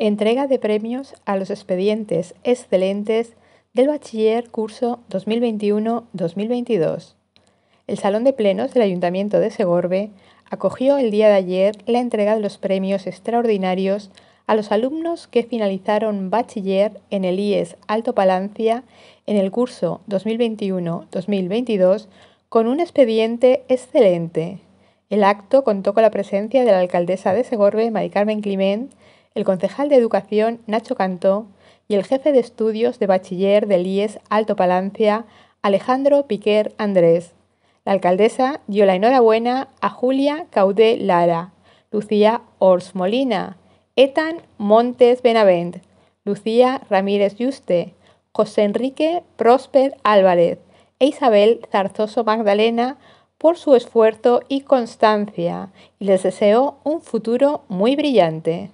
Entrega de premios a los expedientes excelentes del Bachiller Curso 2021-2022. El Salón de Plenos del Ayuntamiento de Segorbe acogió el día de ayer la entrega de los premios extraordinarios a los alumnos que finalizaron bachiller en el IES Alto Palancia en el curso 2021-2022 con un expediente excelente. El acto contó con la presencia de la alcaldesa de Segorbe, Mari Carmen Climent, el concejal de Educación Nacho Cantó y el jefe de estudios de bachiller del IES Alto Palancia, Alejandro Piquer Andrés. La alcaldesa dio la enhorabuena a Julia Caudé Lara, Lucía Ors Molina, Etan Montes Benavent, Lucía Ramírez Yuste, José Enrique Prósper Álvarez e Isabel Zarzoso Magdalena por su esfuerzo y constancia y les deseó un futuro muy brillante.